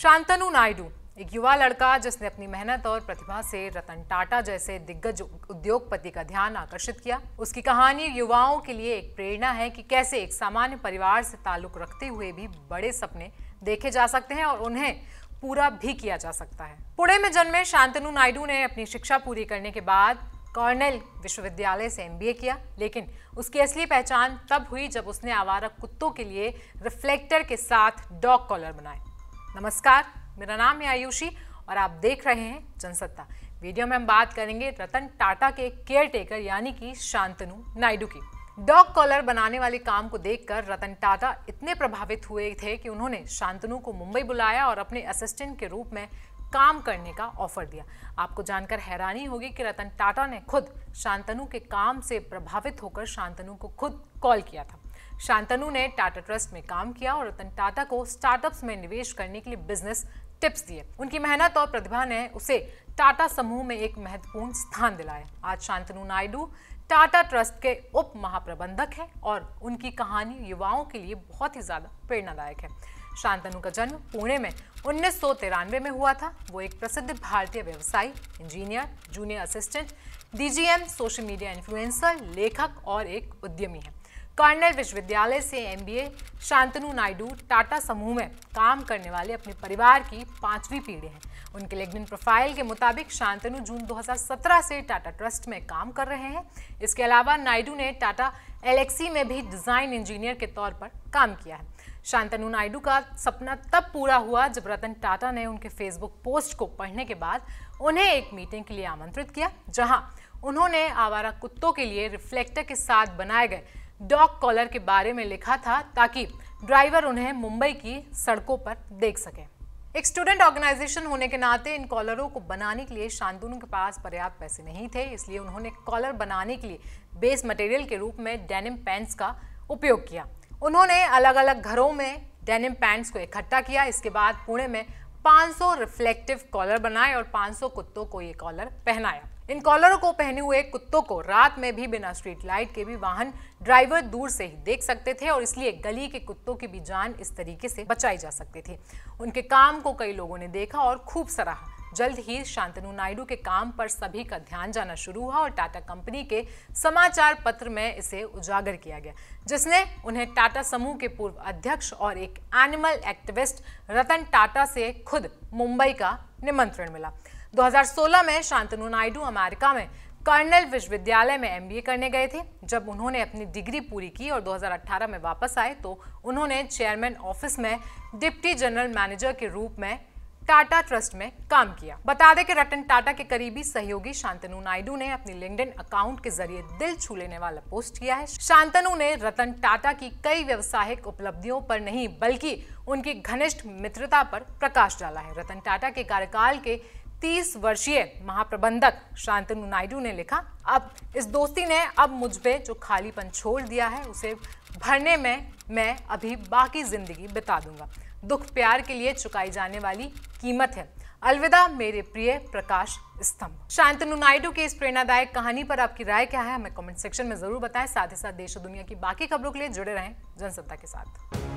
शांतनु नायडू एक युवा लड़का जिसने अपनी मेहनत और प्रतिभा से रतन टाटा जैसे दिग्गज उद्योगपति का ध्यान आकर्षित किया उसकी कहानी युवाओं के लिए एक प्रेरणा है कि कैसे एक सामान्य परिवार से ताल्लुक रखते हुए भी बड़े सपने देखे जा सकते हैं और उन्हें पूरा भी किया जा सकता है पुणे में जन्मे शांतनु नायडू ने अपनी शिक्षा पूरी करने के बाद कॉर्नेल विश्वविद्यालय से एम किया लेकिन उसकी असली पहचान तब हुई जब उसने आवारा कुत्तों के लिए रिफ्लेक्टर के साथ डॉग कॉलर बनाए नमस्कार मेरा नाम है आयुषी और आप देख रहे हैं जनसत्ता वीडियो में हम बात करेंगे रतन टाटा के केयर टेकर यानी कि शांतनु नायडू की डॉग कॉलर बनाने वाले काम को देखकर रतन टाटा इतने प्रभावित हुए थे कि उन्होंने शांतनु को मुंबई बुलाया और अपने असिस्टेंट के रूप में काम करने का ऑफर दिया आपको जानकर हैरानी होगी कि रतन टाटा ने खुद शांतनु के काम से प्रभावित होकर शांतनु को खुद कॉल किया था शांतनु ने टाटा ट्रस्ट में काम किया और रतन टाटा को स्टार्टअप्स में निवेश करने के लिए बिजनेस टिप्स दिए उनकी मेहनत और प्रतिभा ने उसे टाटा समूह में एक महत्वपूर्ण स्थान दिलाया आज शांतनु नायडू टाटा ट्रस्ट के उप महाप्रबंधक हैं और उनकी कहानी युवाओं के लिए बहुत ही ज़्यादा प्रेरणादायक है शांतनु का जन्म पुणे में उन्नीस में हुआ था वो एक प्रसिद्ध भारतीय व्यवसायी engineer junior assistant DGM social media influencer लेखक और एक उद्यमी है कर्नल विश्वविद्यालय से एमबीए शांतनु नायडू टाटा समूह में काम करने वाले अपने परिवार की पांचवी पीढ़ी हैं उनके लेगन प्रोफाइल के मुताबिक शांतनु जून 2017 से टाटा ट्रस्ट में काम कर रहे हैं इसके अलावा नायडू ने टाटा एलेक्सी e में भी डिज़ाइन इंजीनियर के तौर पर काम किया है शांतनु नायडू का सपना तब पूरा हुआ जब रतन टाटा ने उनके फेसबुक पोस्ट को पढ़ने के बाद उन्हें एक मीटिंग के लिए आमंत्रित किया जहां उन्होंने आवारा कुत्तों के लिए रिफ्लेक्टर के साथ बनाए गए डॉग कॉलर के बारे में लिखा था ताकि ड्राइवर उन्हें मुंबई की सड़कों पर देख सकें एक स्टूडेंट ऑर्गेनाइजेशन होने के नाते इन कॉलरों को बनाने के लिए शांतनु के पास पर्याप्त पैसे नहीं थे इसलिए उन्होंने कॉलर बनाने के लिए बेस मटेरियल के रूप में डेनिम पैंट्स का उपयोग किया उन्होंने अलग अलग घरों में डेनिम पैंट्स को इकट्ठा किया इसके बाद पुणे में 500 रिफ्लेक्टिव कॉलर बनाए और 500 कुत्तों को ये कॉलर पहनाया इन कॉलरों को पहने हुए कुत्तों को रात में भी बिना स्ट्रीट लाइट के भी वाहन ड्राइवर दूर से ही देख सकते थे और इसलिए गली के कुत्तों की भी जान इस तरीके से बचाई जा सकती थी उनके काम को कई लोगों ने देखा और खूब सराहा जल्द ही शांतनु नायडू के काम पर सभी का ध्यान जाना शुरू हुआ और टाटा कंपनी के समाचार पत्र में इसे उजागर किया गया जिसने उन्हें टाटा समूह के पूर्व अध्यक्ष और एक एनिमल एक्टिविस्ट रतन टाटा से खुद मुंबई का निमंत्रण मिला 2016 में शांतनु नायडू अमेरिका में कर्नल विश्वविद्यालय में एमबीए करने गए थे जब उन्होंने अपनी डिग्री पूरी की और 2018 में वापस आए तो उन्होंने चेयरमैन ऑफिस में डिप्टी जनरल मैनेजर के रूप में टाटा ट्रस्ट में काम किया बता दें कि रतन टाटा के करीबी सहयोगी शांतनु नायडू ने अपनी लिंक्डइन अकाउंट के जरिए दिल छू लेने वाला पोस्ट किया है शांतनु ने रतन टाटा की कई व्यवसायिक उपलब्धियों पर नहीं बल्कि उनकी घनिष्ठ मित्रता पर प्रकाश डाला है रतन टाटा के कार्यकाल के तीस वर्षीय महाप्रबंधक शांतनु नायडू ने लिखा अब इस दोस्ती ने अब मुझ पर जो खालीपन छोड़ दिया है उसे भरने में मैं अभी बाकी ज़िंदगी बिता दूंगा दुख प्यार के लिए चुकाई जाने वाली कीमत है अलविदा मेरे प्रिय प्रकाश स्तंभ शांतनु नायडू की इस प्रेरणादायक कहानी पर आपकी राय क्या है हमें कमेंट सेक्शन में जरूर बताएं साथ ही साथ देश और दुनिया की बाकी खबरों के लिए जुड़े रहें जनसत्ता के साथ